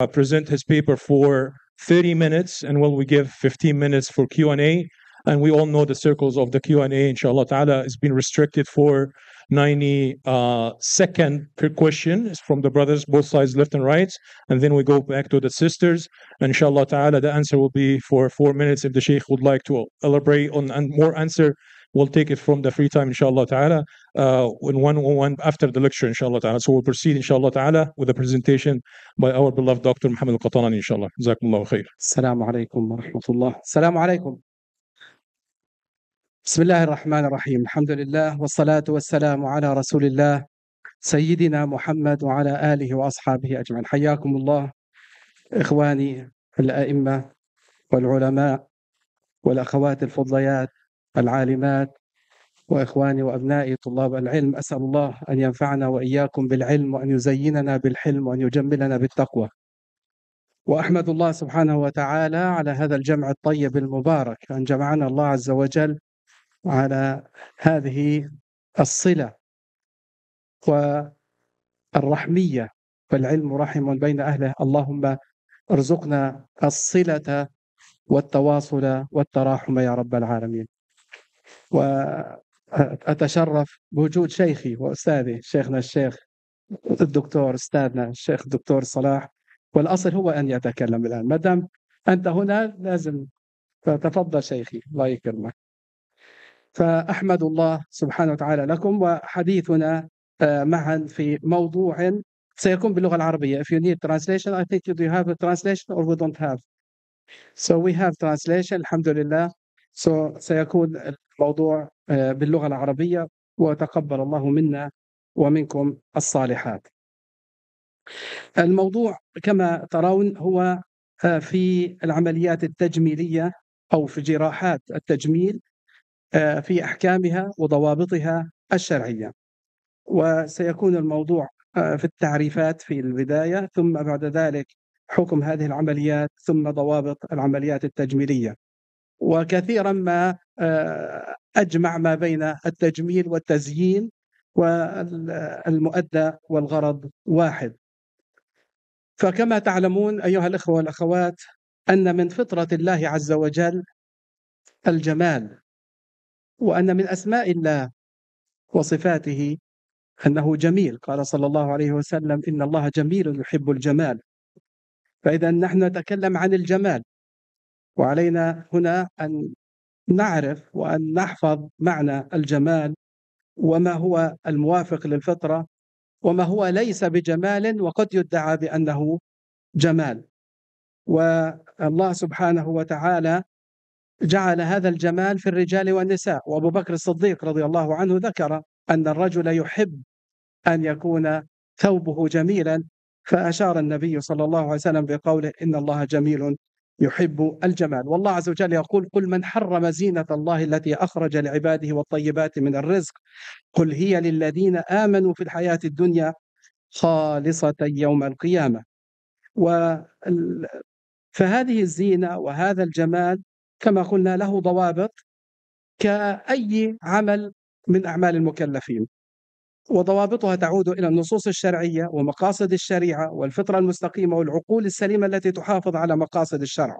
uh, present his paper for 30 minutes and will we give 15 minutes for Q&A and we all know the circles of the Q&A inshallah ta'ala is being restricted for 90 uh, second per question is from the brothers both sides left and right and then we go back to the sisters and inshallah ta'ala the answer will be for 4 minutes if the sheikh would like to elaborate on and more answer We'll take it from the free time, inshallah ta'ala, uh, in one on one after the lecture, inshallah ta'ala. So we'll proceed, inshallah ta'ala, with the presentation by our beloved Dr. Muhammad Al qatani inshallah. Jazakumullah khair. Assalamu alaykum wa rahmatullah. Assalamu alaykum بسم الله الرحمن الرحيم الحمد لله والصلاة والسلام على رسول الله سيدنا محمد وعلى آله وأصحابه أجمعين حياكم الله إخواني الأئمة والعلماء والأخوات الفضليات العالمات وإخواني وأبنائي طلاب العلم أسأل الله أن ينفعنا وإياكم بالعلم وأن يزيننا بالحلم وأن يجملنا بالتقوى وأحمد الله سبحانه وتعالى على هذا الجمع الطيب المبارك أن جمعنا الله عز وجل على هذه الصلة والرحمية فالعلم رحم بين أهله اللهم ارزقنا الصلة والتواصل والتراحم يا رب العالمين وأتشرف بوجود شيخي وأستاذي شيخنا الشيخ الدكتور أستاذنا الشيخ الدكتور صلاح والأصل هو أن يتكلم الآن ما دام أنت هنا لازم فتفضل شيخي الله يكرمك فأحمد الله سبحانه وتعالى لكم وحديثنا آه، معا في موضوع سيكون باللغة العربية if you need translation I think you do have a translation or we don't have so we have translation الحمد لله so سيكون موضوع آه، باللغة العربية وتقبل الله منا ومنكم الصالحات الموضوع كما ترون هو آه، في العمليات التجميلية أو في جراحات التجميل آه، في أحكامها وضوابطها الشرعية وسيكون الموضوع في التعريفات في البداية ثم بعد ذلك حكم هذه العمليات ثم ضوابط العمليات التجميلية وكثيرا ما آه، اجمع ما بين التجميل والتزيين والمؤدى والغرض واحد فكما تعلمون ايها الاخوه والاخوات ان من فطره الله عز وجل الجمال وان من اسماء الله وصفاته انه جميل قال صلى الله عليه وسلم ان الله جميل يحب الجمال فاذا نحن نتكلم عن الجمال وعلينا هنا أن نعرف وأن نحفظ معنى الجمال وما هو الموافق للفطرة وما هو ليس بجمال وقد يدعى بأنه جمال والله سبحانه وتعالى جعل هذا الجمال في الرجال والنساء وابو بكر الصديق رضي الله عنه ذكر ان الرجل يحب ان يكون ثوبه جميلا فاشار النبي صلى الله عليه وسلم بقوله ان الله جميل يحب الجمال والله عز وجل يقول قل من حرم زينة الله التي أخرج لعباده والطيبات من الرزق قل هي للذين آمنوا في الحياة الدنيا خالصة يوم القيامة و فهذه الزينة وهذا الجمال كما قلنا له ضوابط كأي عمل من أعمال المكلفين وضوابطها تعود إلى النصوص الشرعية ومقاصد الشريعة والفطرة المستقيمة والعقول السليمة التي تحافظ على مقاصد الشرع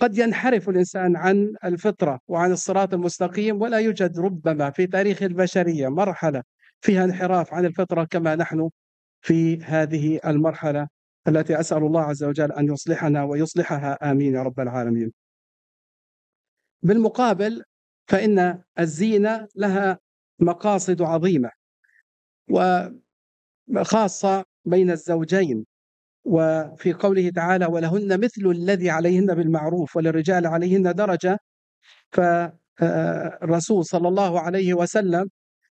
قد ينحرف الإنسان عن الفطرة وعن الصراط المستقيم ولا يوجد ربما في تاريخ البشرية مرحلة فيها انحراف عن الفطرة كما نحن في هذه المرحلة التي أسأل الله عز وجل أن يصلحنا ويصلحها آمين يا رب العالمين بالمقابل فإن الزينة لها مقاصد عظيمة وخاصة بين الزوجين وفي قوله تعالى ولهن مثل الذي عليهن بالمعروف وللرجال عليهن درجة فالرسول آه، صلى الله عليه وسلم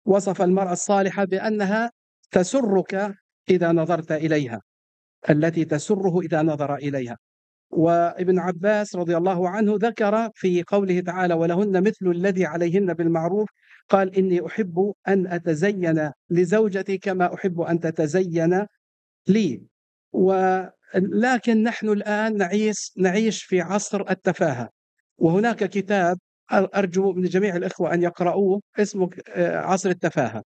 وصف المرأة الصالحة بأنها تسرك إذا نظرت إليها التي تسره إذا نظر إليها وابن عباس رضي الله عنه ذكر في قوله تعالى ولهن مثل الذي عليهن بالمعروف قال إني أحب أن أتزين لزوجتي كما أحب أن تتزين لي ولكن نحن الآن نعيش, نعيش في عصر التفاهة وهناك كتاب أرجو من جميع الإخوة أن يقرؤوه اسمه آه، عصر التفاهة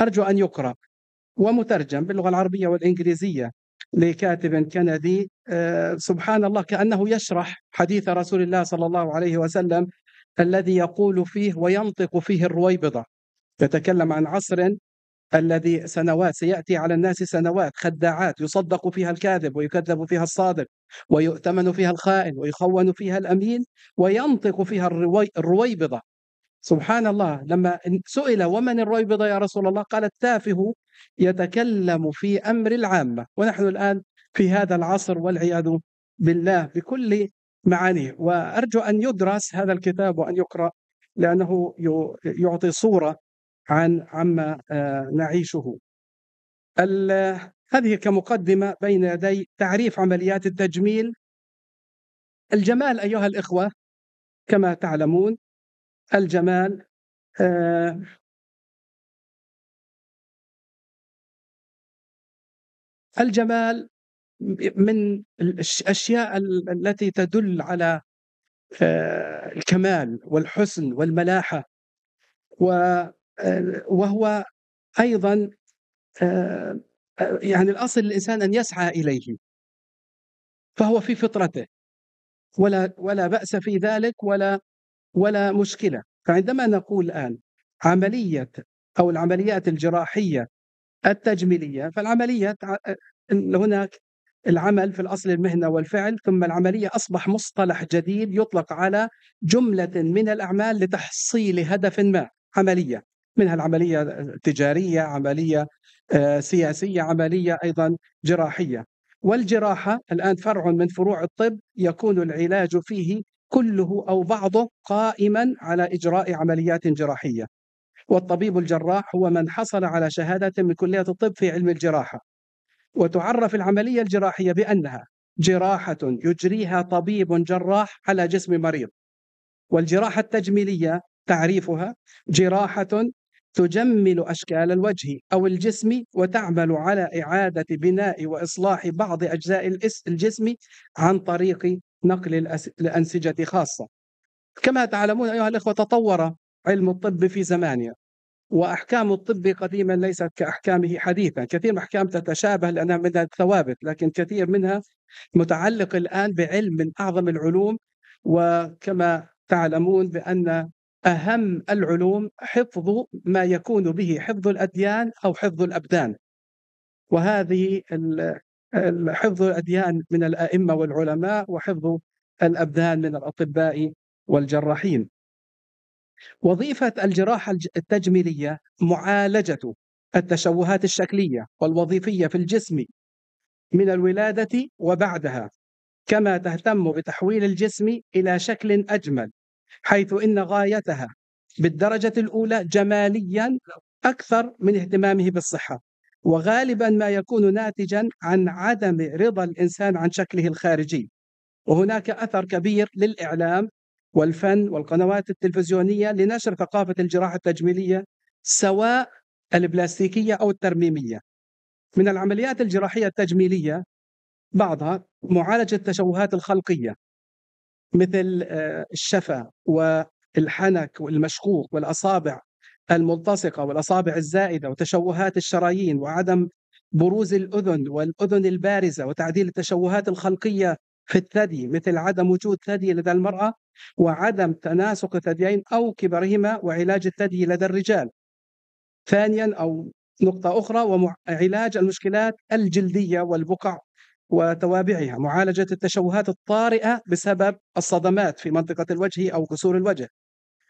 أرجو أن يقرأ ومترجم باللغة العربية والإنجليزية لكاتب كندي آه، سبحان الله كأنه يشرح حديث رسول الله صلى الله عليه وسلم الذي يقول فيه وينطق فيه الرويبضة تتكلم عن عصر الذي سنوات سيأتي على الناس سنوات خداعات يصدق فيها الكاذب ويكذب فيها الصادق ويؤتمن فيها الخائن ويخون فيها الأمين وينطق فيها الرويبضة سبحان الله لما سئل ومن الرويبضة يا رسول الله قال التافه يتكلم في أمر العامة ونحن الآن في هذا العصر والعياذ بالله بكل معانيه وأرجو أن يدرس هذا الكتاب وأن يقرأ لأنه يعطي صورة عن عما آه، نعيشه هذه كمقدمة بين يدي تعريف عمليات التجميل الجمال أيها الإخوة كما تعلمون الجمال آه، الجمال من الاشياء التي تدل على آه، الكمال والحسن والملاحه آه، وهو ايضا آه، يعني الاصل للانسان ان يسعى اليه فهو في فطرته ولا ولا باس في ذلك ولا ولا مشكله فعندما نقول الان عمليه او العمليات الجراحيه التجميليه فالعمليات هناك العمل في الأصل المهنة والفعل ثم العملية أصبح مصطلح جديد يطلق على جملة من الأعمال لتحصيل هدف ما عملية منها العملية التجاريه عملية آه، سياسية عملية أيضا جراحية والجراحة الآن فرع من فروع الطب يكون العلاج فيه كله أو بعضه قائما على إجراء عمليات جراحية والطبيب الجراح هو من حصل على شهادة من كلية الطب في علم الجراحة وتعرف العملية الجراحية بأنها جراحة يجريها طبيب جراح على جسم مريض والجراحة التجميلية تعريفها جراحة تجمل أشكال الوجه أو الجسم وتعمل على إعادة بناء وإصلاح بعض أجزاء الجسم عن طريق نقل الأنسجة خاصة كما تعلمون أيها الأخوة تطور علم الطب في زماننا واحكام الطب قديما ليست كاحكامه حديثا، كثير من الاحكام تتشابه لانها من الثوابت، لكن كثير منها متعلق الان بعلم من اعظم العلوم وكما تعلمون بان اهم العلوم حفظ ما يكون به حفظ الاديان او حفظ الابدان. وهذه حفظ الاديان من الائمه والعلماء وحفظ الابدان من الاطباء والجراحين. وظيفة الجراحة التجميلية معالجة التشوهات الشكلية والوظيفية في الجسم من الولادة وبعدها كما تهتم بتحويل الجسم إلى شكل أجمل حيث إن غايتها بالدرجة الأولى جماليا أكثر من اهتمامه بالصحة وغالبا ما يكون ناتجا عن عدم رضا الإنسان عن شكله الخارجي وهناك أثر كبير للإعلام والفن والقنوات التلفزيونية لنشر ثقافة الجراحة التجميلية سواء البلاستيكية أو الترميمية من العمليات الجراحية التجميلية بعضها معالجة التشوهات الخلقية مثل آه، الشفا والحنك والمشقوق والأصابع الملتصقة والأصابع الزائدة وتشوهات الشرايين وعدم بروز الأذن والأذن البارزة وتعديل التشوهات الخلقية في الثدي مثل عدم وجود ثدي لدى المرأة وعدم تناسق الثديين أو كبرهما وعلاج الثدي لدى الرجال ثانيا أو نقطة أخرى وعلاج المشكلات الجلدية والبقع وتوابعها معالجة التشوهات الطارئة بسبب الصدمات في منطقة الوجه أو كسور الوجه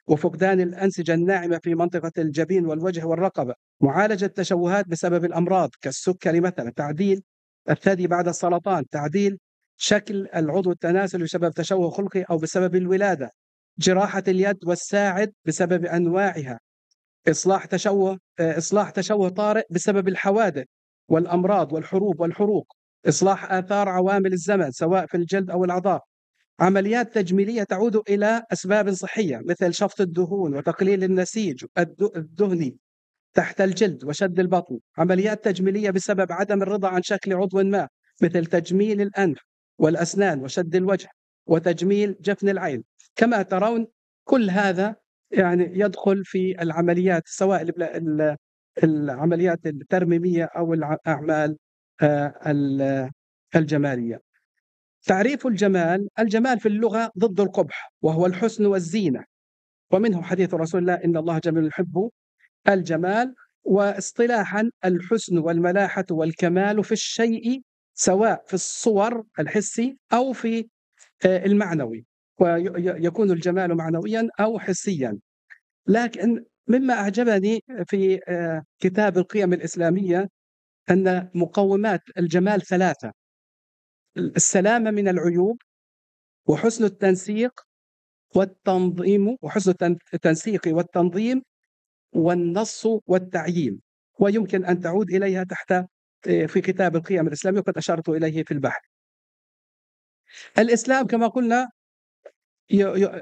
وفقدان الأنسجة الناعمة في منطقة الجبين والوجه والرقبة معالجة التشوهات بسبب الأمراض كالسكري مثلا تعديل الثدي بعد السرطان تعديل شكل العضو التناسلي بسبب تشوه خلقي أو بسبب الولادة جراحة اليد والساعد بسبب أنواعها إصلاح تشوه آه، إصلاح تشوه طارئ بسبب الحوادث والأمراض والحروب والحروق إصلاح آثار عوامل الزمن سواء في الجلد أو الأعضاء عمليات تجميلية تعود إلى أسباب صحية مثل شفط الدهون وتقليل النسيج الدهني تحت الجلد وشد البطن عمليات تجميلية بسبب عدم الرضا عن شكل عضو ما مثل تجميل الأنف والأسنان وشد الوجه وتجميل جفن العين كما ترون كل هذا يعني يدخل في العمليات سواء العمليات الترميمية أو الأعمال آه، الجمالية تعريف الجمال الجمال في اللغة ضد القبح وهو الحسن والزينة ومنه حديث رسول الله إن الله جميل يحب الجمال واصطلاحا الحسن والملاحة والكمال في الشيء سواء في الصور الحسي أو في آه، المعنوي ويكون الجمال معنويا أو حسيا لكن مما أعجبني في آه، كتاب القيم الإسلامية أن مقومات الجمال ثلاثة السلامة من العيوب وحسن التنسيق والتنظيم وحسن التنسيق والتنظيم والنص والتعيين ويمكن أن تعود إليها تحت في كتاب القيم الإسلامية وقد أشرت إليه في البحث الإسلام كما قلنا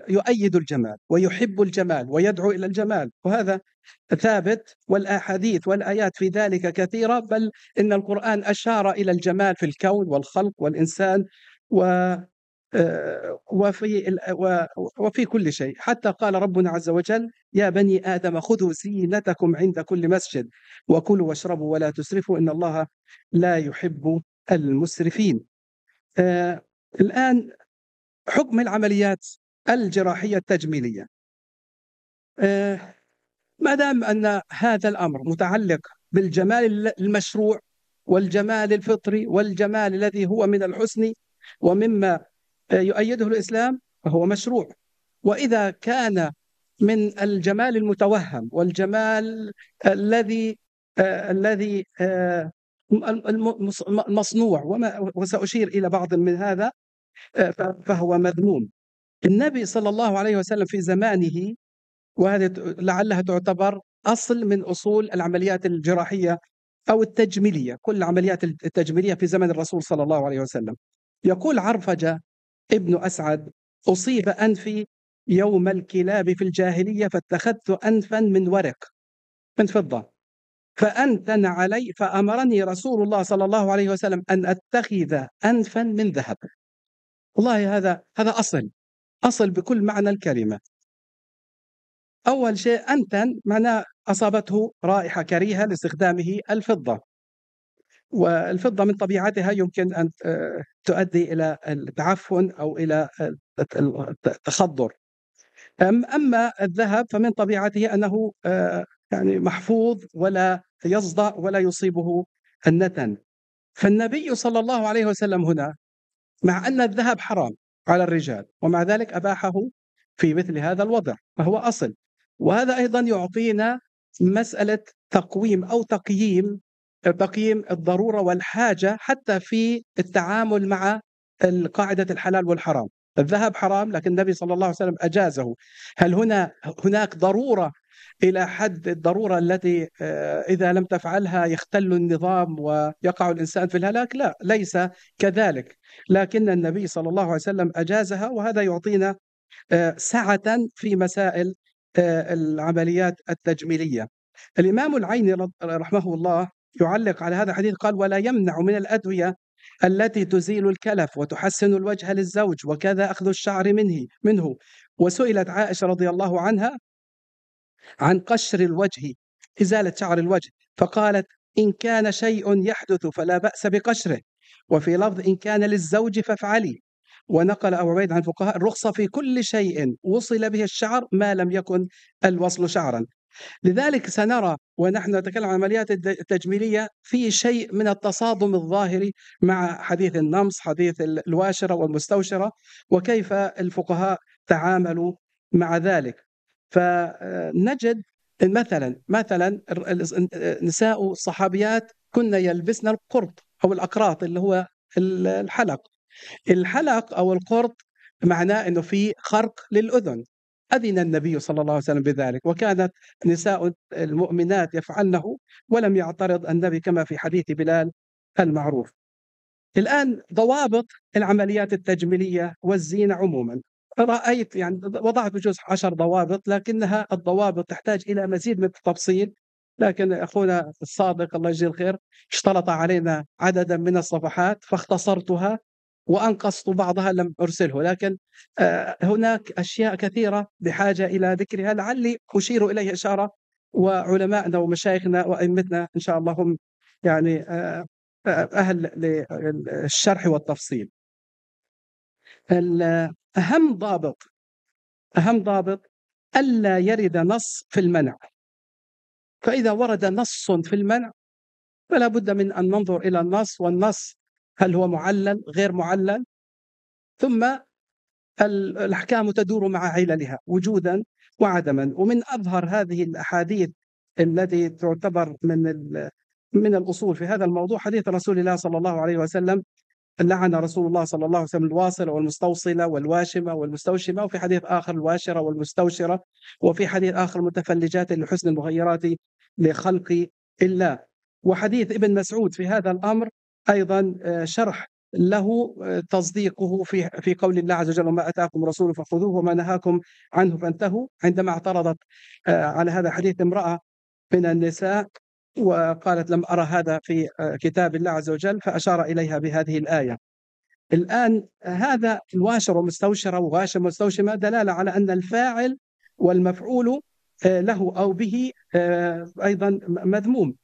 يؤيد الجمال ويحب الجمال ويدعو الى الجمال وهذا ثابت والاحاديث والايات في ذلك كثيره بل ان القران اشار الى الجمال في الكون والخلق والانسان و آه، وفي وفي كل شيء حتى قال ربنا عز وجل يا بني آدم خذوا زينتكم عند كل مسجد وكلوا واشربوا ولا تسرفوا إن الله لا يحب المسرفين آه الآن حكم العمليات الجراحية التجميلية آه ما دام أن هذا الأمر متعلق بالجمال المشروع والجمال الفطري والجمال الذي هو من الحسن ومما آه، يؤيده الإسلام فهو مشروع وإذا كان من الجمال المتوهم والجمال الذي آه، الذي آه، المصنوع وما وساشير الى بعض من هذا آه، فهو مذموم النبي صلى الله عليه وسلم في زمانه وهذه لعلها تعتبر اصل من اصول العمليات الجراحيه او التجميليه كل العمليات التجميليه في زمن الرسول صلى الله عليه وسلم يقول عرفجه ابن اسعد اصيب انفي يوم الكلاب في الجاهلية فاتخذت أنفا من ورق من فضة فأنتن علي فأمرني رسول الله صلى الله عليه وسلم أن أتخذ أنفا من ذهب والله هذا هذا أصل أصل بكل معنى الكلمة أول شيء أنتن معناه أصابته رائحة كريهة لاستخدامه الفضة والفضة من طبيعتها يمكن أن آه، تؤدي إلى التعفن أو إلى آه، التخضر أما الذهب فمن طبيعته أنه آه، يعني محفوظ ولا يصدأ ولا يصيبه النتن فالنبي صلى الله عليه وسلم هنا مع أن الذهب حرام على الرجال ومع ذلك أباحه في مثل هذا الوضع فهو أصل وهذا أيضا يعطينا مسألة تقويم أو تقييم تقييم الضرورة والحاجة حتى في التعامل مع قاعدة الحلال والحرام الذهب حرام لكن النبي صلى الله عليه وسلم أجازه هل هنا هناك ضرورة إلى حد الضرورة التي آه، إذا لم تفعلها يختل النظام ويقع الإنسان في الهلاك لا ليس كذلك لكن النبي صلى الله عليه وسلم أجازها وهذا يعطينا آه، سعة في مسائل آه، العمليات التجميلية الإمام العيني رحمه الله يعلق على هذا الحديث قال ولا يمنع من الأدوية التي تزيل الكلف وتحسن الوجه للزوج وكذا أخذ الشعر منه منه وسئلت عائشة رضي الله عنها عن قشر الوجه إزالة شعر الوجه فقالت إن كان شيء يحدث فلا بأس بقشره وفي لفظ إن كان للزوج فافعلي ونقل أبو عبيد عن فقهاء الرخصة في كل شيء وصل به الشعر ما لم يكن الوصل شعرا لذلك سنرى ونحن نتكلم عن العمليات التجميليه في شيء من التصادم الظاهري مع حديث النمص، حديث الواشره والمستوشره وكيف الفقهاء تعاملوا مع ذلك. فنجد مثلا مثلا نساء الصحابيات كنا يلبسن القرط او الاقراط اللي هو الحلق. الحلق او القرط معناه انه في خرق للاذن أذن النبي صلى الله عليه وسلم بذلك وكانت نساء المؤمنات يفعلنه ولم يعترض النبي كما في حديث بلال المعروف الآن ضوابط العمليات التجميلية والزينة عموما رأيت يعني وضعت بجوز عشر ضوابط لكنها الضوابط تحتاج إلى مزيد من التفصيل لكن أخونا الصادق الله يجزيه الخير اشترط علينا عددا من الصفحات فاختصرتها وانقصت بعضها لم ارسله لكن آه، هناك اشياء كثيره بحاجه الى ذكرها لعلي اشير اليه اشاره وعلمائنا ومشايخنا وائمتنا ان شاء الله هم يعني آه، آه، اهل للشرح والتفصيل. اهم ضابط اهم ضابط الا يرد نص في المنع. فاذا ورد نص في المنع فلا بد من ان ننظر الى النص والنص هل هو معلل غير معلل ثم الأحكام تدور مع عللها وجودا وعدما ومن أظهر هذه الأحاديث التي تعتبر من من الأصول في هذا الموضوع حديث رسول الله صلى الله عليه وسلم لعن رسول الله صلى الله عليه وسلم الواصلة والمستوصلة والواشمة والمستوشمة وفي حديث آخر الواشرة والمستوشرة وفي حديث آخر المتفلجات لحسن المغيرات لخلق الله وحديث ابن مسعود في هذا الأمر ايضا آه، شرح له آه، تصديقه في في قول الله عز وجل وما اتاكم رسول فخذوه وما نهاكم عنه فانتهوا عندما اعترضت آه، على هذا الحديث امراه من النساء وقالت لم ارى هذا في كتاب الله عز وجل فاشار اليها بهذه الايه. الان هذا الواشر ومستوشره وغاشم مستوشمه دلاله على ان الفاعل والمفعول له او به ايضا مذموم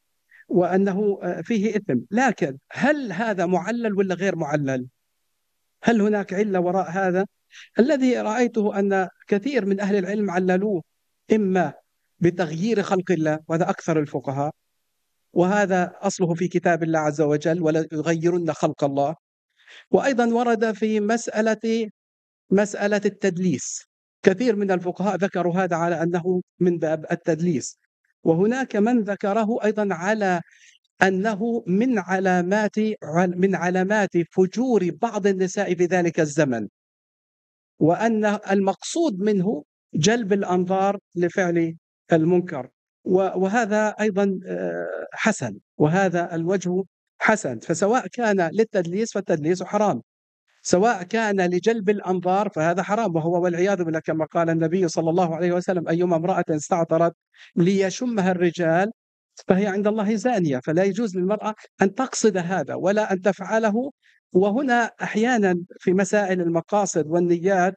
وانه آه، فيه اثم، لكن هل هذا معلل ولا غير معلل؟ هل هناك عله وراء هذا؟ الذي رايته ان كثير من اهل العلم عللوه اما بتغيير خلق الله وهذا اكثر الفقهاء وهذا اصله في كتاب الله عز وجل ولا يغيرن خلق الله وايضا ورد في مساله مساله التدليس كثير من الفقهاء ذكروا هذا على انه من باب التدليس وهناك من ذكره أيضا على أنه من علامات من علامات فجور بعض النساء في ذلك الزمن وأن المقصود منه جلب الأنظار لفعل المنكر وهذا أيضا آه، حسن وهذا الوجه حسن فسواء كان للتدليس فالتدليس حرام سواء كان لجلب الانظار فهذا حرام وهو والعياذ بالله كما قال النبي صلى الله عليه وسلم ايما امراه استعطرت ليشمها الرجال فهي عند الله زانيه فلا يجوز للمراه ان تقصد هذا ولا ان تفعله وهنا احيانا في مسائل المقاصد والنيات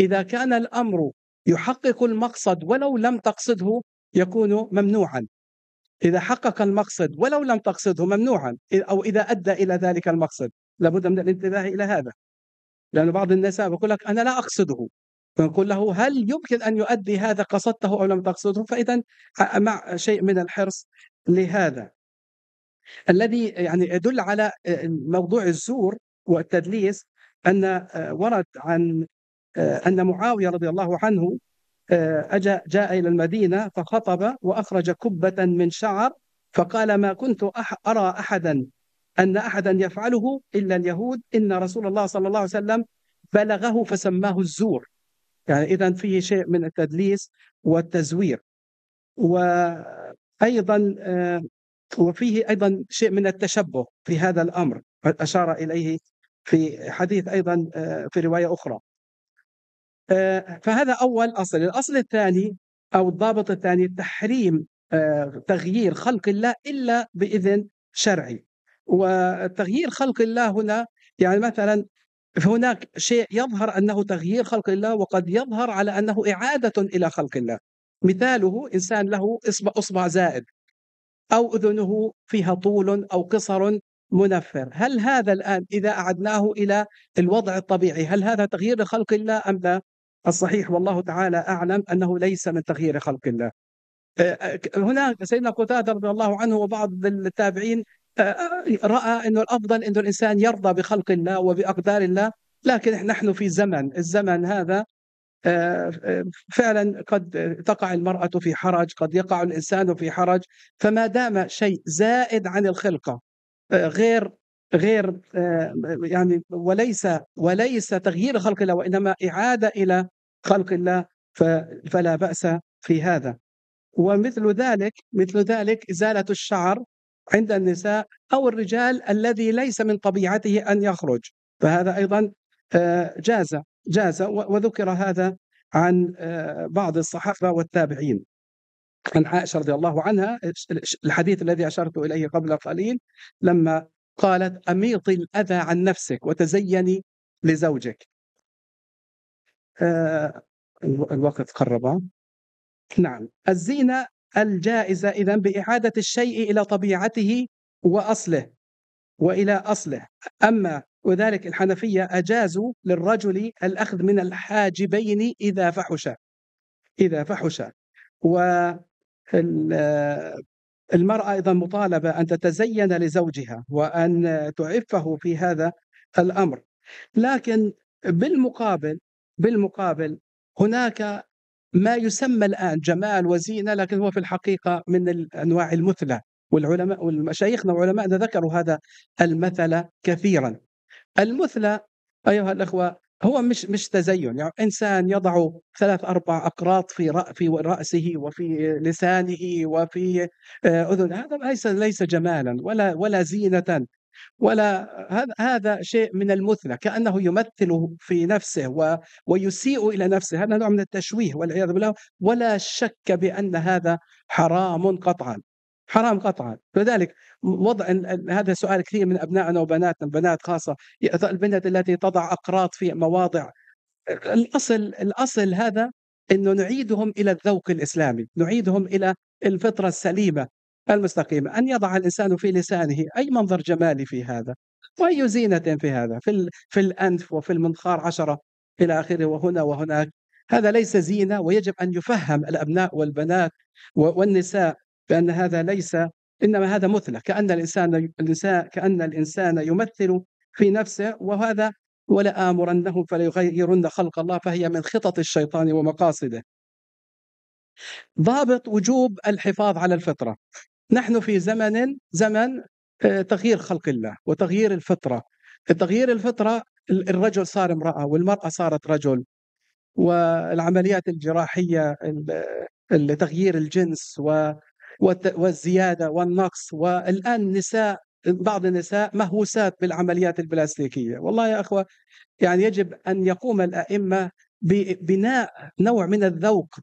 اذا كان الامر يحقق المقصد ولو لم تقصده يكون ممنوعا إذا حقق المقصد ولو لم تقصده ممنوعا أو إذا أدى إلى ذلك المقصد لابد من الانتباه إلى هذا لأن بعض النساء بيقول لك أنا لا أقصده فنقول له هل يمكن أن يؤدي هذا قصدته أو لم تقصده فإذا مع شيء من الحرص لهذا الذي يعني يدل على موضوع الزور والتدليس أن ورد عن أن معاوية رضي الله عنه أجا جاء إلى المدينة فخطب وأخرج كبة من شعر فقال ما كنت أرى أحدا أن أحدا يفعله إلا اليهود إن رسول الله صلى الله عليه وسلم بلغه فسماه الزور يعني إذا فيه شيء من التدليس والتزوير وأيضا آه، وفيه أيضا شيء من التشبه في هذا الأمر أشار إليه في حديث أيضا آه، في رواية أخرى آه، فهذا أول أصل الأصل الثاني أو الضابط الثاني تحريم تغيير خلق الله إلا بإذن شرعي وتغيير خلق الله هنا يعني مثلا هناك شيء يظهر انه تغيير خلق الله وقد يظهر على انه اعاده الى خلق الله مثاله انسان له اصبع اصبع زائد او اذنه فيها طول او قصر منفر هل هذا الان اذا اعدناه الى الوضع الطبيعي هل هذا تغيير لخلق الله ام لا الصحيح والله تعالى اعلم انه ليس من تغيير خلق الله أه، أه، هنا سيدنا قتاده رضي الله عنه وبعض التابعين راى انه الافضل انه الانسان يرضى بخلق الله وباقدار الله لكن نحن في زمن الزمن هذا آه، آه، فعلا قد تقع المرأة في حرج قد يقع الإنسان في حرج فما دام شيء زائد عن الخلقة آه، غير غير يعني وليس وليس تغيير خلق الله وإنما إعادة إلى خلق الله فلا بأس في هذا ومثل ذلك مثل ذلك إزالة الشعر عند النساء أو الرجال الذي ليس من طبيعته أن يخرج فهذا أيضا جاز آه، جاز وذكر هذا عن آه، بعض الصحابة والتابعين عن عائشة رضي الله عنها الحديث الذي أشرت إليه قبل قليل لما قالت أميطي الأذى عن نفسك وتزيني لزوجك آه، الوقت قرب نعم الزينة الجائزة إذا بإعادة الشيء إلى طبيعته وأصله وإلى أصله أما وذلك الحنفية أجازوا للرجل الأخذ من الحاجبين إذا فحش إذا فحش والمرأة أيضا مطالبة أن تتزين لزوجها وأن تعفه في هذا الأمر لكن بالمقابل بالمقابل هناك ما يسمى الآن جمال وزينة لكن هو في الحقيقة من أنواع المثلى والعلماء والمشايخنا وعلمائنا ذكروا هذا المثل كثيرا المثلى أيها الأخوة هو مش مش تزين يعني انسان يضع ثلاث اربع اقراط في في راسه وفي لسانه وفي آه، اذن هذا ليس ليس جمالا ولا ولا زينه ولا هذا شيء من المثلى كأنه يمثل في نفسه ويسيء إلى نفسه هذا نوع من التشويه والعياذ بالله ولا شك بأن هذا حرام قطعا حرام قطعا لذلك وضع هذا سؤال كثير من أبنائنا وبناتنا البنات خاصة البنت التي تضع أقراط في مواضع الأصل الأصل هذا أنه نعيدهم إلى الذوق الإسلامي نعيدهم إلى الفطرة السليمة المستقيمة أن يضع الإنسان في لسانه أي منظر جمالي في هذا وأي زينة في هذا في, في الأنف وفي المنخار عشرة إلى آخره وهنا وهناك هذا ليس زينة ويجب أن يفهم الأبناء والبنات والنساء بأن هذا ليس إنما هذا مثلة كأن الإنسان الإنسان كأن الإنسان يمثل في نفسه وهذا ولا آمرنهم فليغيرن خلق الله فهي من خطط الشيطان ومقاصده ضابط وجوب الحفاظ على الفطرة نحن في زمن زمن آه، تغيير خلق الله وتغيير الفطره تغيير الفطره الرجل صار امراه والمراه صارت رجل والعمليات الجراحيه لتغيير الجنس والزياده والنقص والان النساء بعض النساء مهووسات بالعمليات البلاستيكيه والله يا اخوه يعني يجب ان يقوم الائمه ببناء نوع من الذوق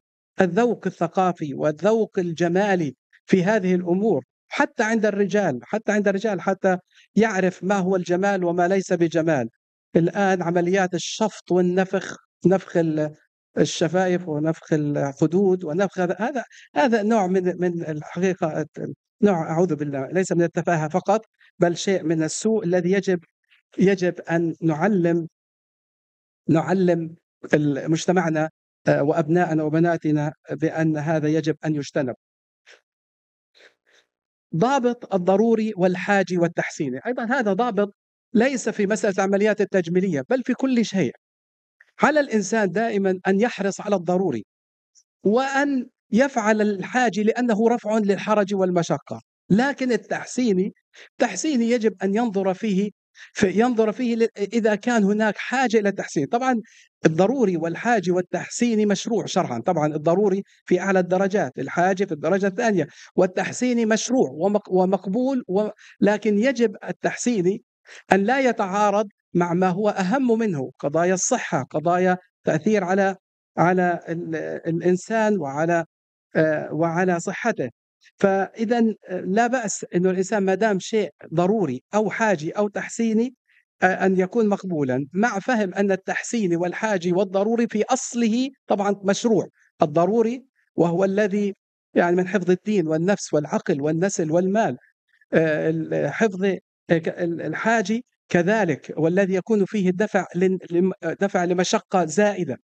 الذوق الثقافي والذوق الجمالي في هذه الامور حتى عند الرجال حتى عند الرجال حتى يعرف ما هو الجمال وما ليس بجمال الان عمليات الشفط والنفخ نفخ الشفايف ونفخ الخدود ونفخ هذا هذا هذا نوع من من الحقيقه نوع اعوذ بالله ليس من التفاهه فقط بل شيء من السوء الذي يجب يجب ان نعلم نعلم مجتمعنا آه، وابنائنا وبناتنا بان هذا يجب ان يجتنب ضابط الضروري والحاجي والتحسيني أيضا هذا ضابط ليس في مسألة العمليات التجميلية بل في كل شيء على الإنسان دائما أن يحرص على الضروري وأن يفعل الحاجي لأنه رفع للحرج والمشقة لكن التحسيني تحسيني يجب أن ينظر فيه فينظر فيه اذا كان هناك حاجه الى التحسين، طبعا الضروري والحاجه والتحسين مشروع شرعا، طبعا الضروري في اعلى الدرجات، الحاجه في الدرجه الثانيه، والتحسين مشروع ومقبول لكن يجب التحسين ان لا يتعارض مع ما هو اهم منه، قضايا الصحه، قضايا تاثير على على الانسان وعلى آه، وعلى صحته فاذا آه، لا باس انه الانسان ما دام شيء ضروري او حاجي او تحسيني آه، أن يكون مقبولا مع فهم أن التحسين والحاجي والضروري في أصله طبعا مشروع الضروري وهو الذي يعني من حفظ الدين والنفس والعقل والنسل والمال آه، حفظ الحاجي كذلك والذي يكون فيه الدفع دفع لمشقة زائدة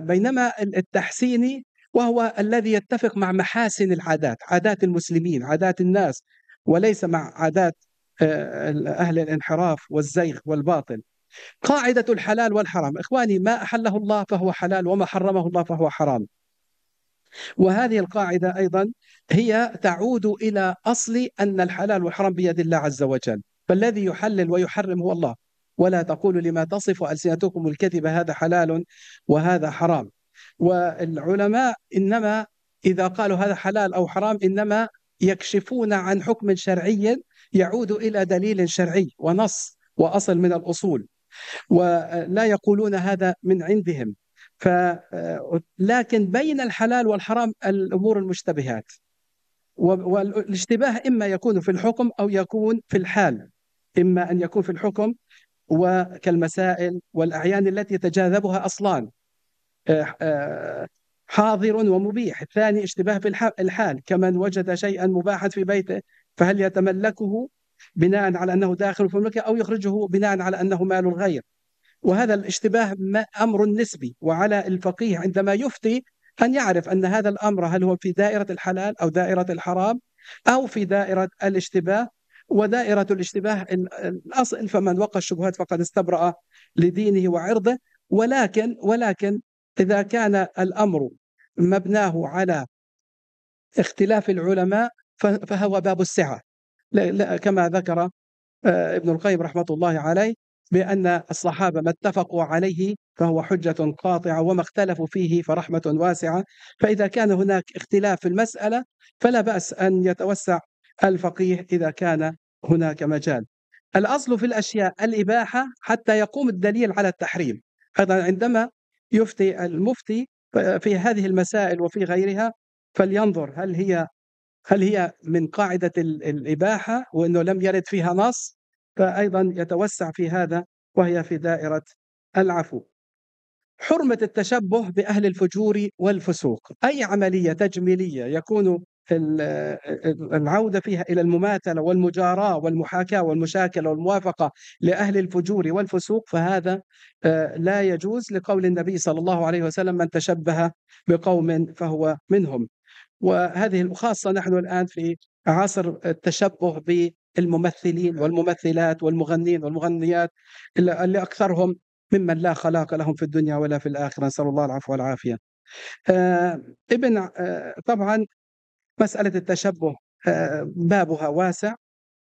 بينما التحسيني وهو الذي يتفق مع محاسن العادات عادات المسلمين عادات الناس وليس مع عادات آه، أهل الانحراف والزيغ والباطل قاعدة الحلال والحرام إخواني ما أحله الله فهو حلال وما حرمه الله فهو حرام وهذه القاعدة أيضا هي تعود إلى أصل أن الحلال والحرام بيد الله عز وجل فالذي يحلل ويحرم هو الله ولا تقولوا لما تصف ألسنتكم الكذب هذا حلال وهذا حرام والعلماء إنما إذا قالوا هذا حلال أو حرام إنما يكشفون عن حكم شرعي يعود إلى دليل شرعي ونص وأصل من الأصول ولا يقولون هذا من عندهم ف لكن بين الحلال والحرام الأمور المشتبهات والاشتباه إما يكون في الحكم أو يكون في الحال إما أن يكون في الحكم وكالمسائل والأعيان التي تجاذبها أصلان آه، آه، حاضر ومبيح الثاني اشتباه في الحال كمن وجد شيئا مباحا في بيته فهل يتملكه بناء على أنه داخل في ملكه أو يخرجه بناء على أنه مال الغير وهذا الاشتباه أمر نسبي وعلى الفقيه عندما يفتي أن يعرف أن هذا الأمر هل هو في دائرة الحلال أو دائرة الحرام أو في دائرة الاشتباه ودائرة الاشتباه الأصل فمن وقى الشبهات فقد استبرأ لدينه وعرضه ولكن ولكن إذا كان الأمر مبناه على اختلاف العلماء فهو باب السعة كما ذكر آه، ابن القيم رحمة الله عليه بأن الصحابة ما اتفقوا عليه فهو حجة قاطعة وما اختلفوا فيه فرحمة واسعة فإذا كان هناك اختلاف في المسألة فلا بأس أن يتوسع الفقيه إذا كان هناك مجال الأصل في الأشياء الإباحة حتى يقوم الدليل على التحريم هذا عندما يفتي المفتي في هذه المسائل وفي غيرها فلينظر هل هي هل هي من قاعدة الإباحة وأنه لم يرد فيها نص فأيضا يتوسع في هذا وهي في دائرة العفو حرمة التشبه بأهل الفجور والفسوق أي عملية تجميلية يكون آه، العودة فيها إلى المماثلة والمجاراة والمحاكاة والمشاكلة والموافقة لأهل الفجور والفسوق فهذا آه، لا يجوز لقول النبي صلى الله عليه وسلم من تشبه بقوم فهو منهم وهذه الخاصة نحن الآن في عصر التشبه بالممثلين والممثلات والمغنين والمغنيات اللي أكثرهم ممن لا خلاق لهم في الدنيا ولا في الآخرة نسأل الله العفو والعافية آه، ابن طبعا مسألة التشبه آه، بابها واسع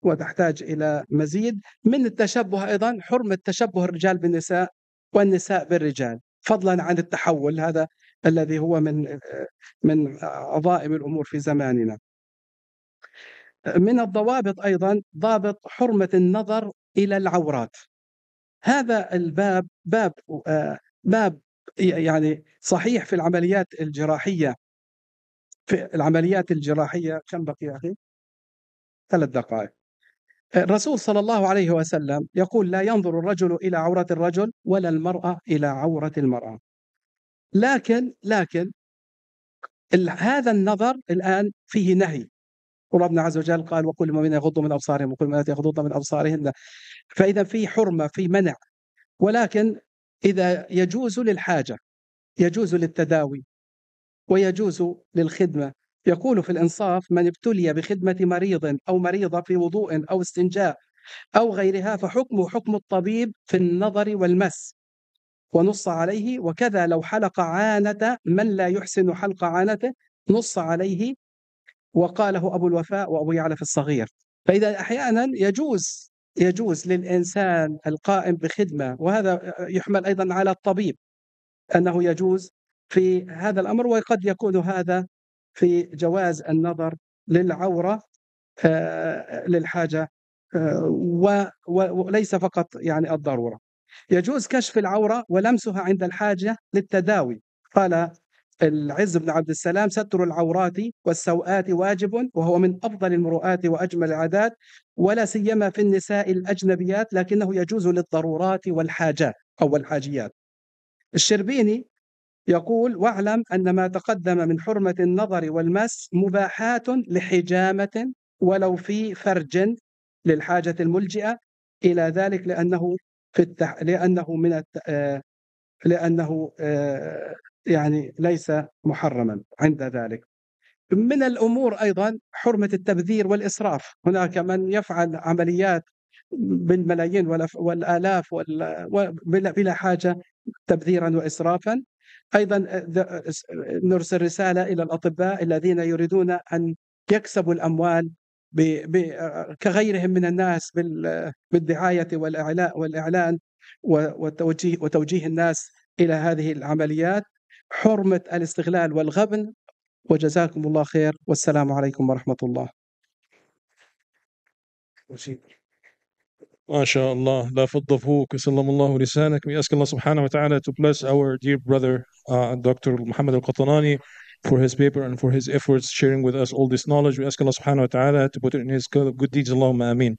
وتحتاج إلى مزيد من التشبه أيضا حرمة تشبه الرجال بالنساء والنساء بالرجال فضلا عن التحول هذا الذي هو من آه، من عظائم الأمور في زماننا من الضوابط أيضا ضابط حرمة النظر إلى العورات هذا الباب باب آه، باب يعني صحيح في العمليات الجراحية في العمليات الجراحيه كم بقي اخي؟ ثلاث دقائق. آه، الرسول صلى الله عليه وسلم يقول لا ينظر الرجل الى عوره الرجل ولا المراه الى عوره المراه. لكن لكن هذا النظر الان فيه نهي وربنا عز وجل قال وكل المؤمنين يغضوا من ابصارهم وكل المؤمنات يغضضن من ابصارهن فاذا في حرمه في منع ولكن اذا يجوز للحاجه يجوز للتداوي ويجوز للخدمة يقول في الإنصاف من ابتلي بخدمة مريض أو مريضة في وضوء أو استنجاء أو غيرها فحكمه حكم الطبيب في النظر والمس ونص عليه وكذا لو حلق عانة من لا يحسن حلق عانته نص عليه وقاله أبو الوفاء وأبو يعلى في الصغير فإذا أحيانا يجوز يجوز للإنسان القائم بخدمة وهذا يحمل أيضا على الطبيب أنه يجوز في هذا الامر وقد يكون هذا في جواز النظر للعوره آه، للحاجه آه، وليس فقط يعني الضروره. يجوز كشف العوره ولمسها عند الحاجه للتداوي قال العز بن عبد السلام ستر العورات والسوءات واجب وهو من افضل المروءات واجمل العادات ولا سيما في النساء الاجنبيات لكنه يجوز للضرورات والحاجات او الحاجيات. الشربيني يقول واعلم أن ما تقدم من حرمة النظر والمس مباحات لحجامة ولو في فرج للحاجة الملجئة إلى ذلك لأنه في التح... لأنه من الت... آه، لأنه آه، يعني ليس محرما عند ذلك من الأمور أيضا حرمة التبذير والإسراف هناك من يفعل عمليات بالملايين والآلاف وال... بلا حاجة تبذيرا وإسرافا ايضا آه، آه، آه، نرسل رساله الى الاطباء الذين يريدون ان يكسبوا الاموال كغيرهم من الناس بالدعايه والاعلان وتوجيه وتوجيه الناس الى هذه العمليات حرمه الاستغلال والغبن وجزاكم الله خير والسلام عليكم ورحمه الله. Ma sha Allah, la faddafuq, sallallahu lisanak. We ask Allah subhanahu wa ta'ala to bless our dear brother, uh, Dr. Muhammad al-Qatanani, for his paper and for his efforts sharing with us all this knowledge. We ask Allah subhanahu wa ta'ala to put it in his good deeds. Allahumma ameen.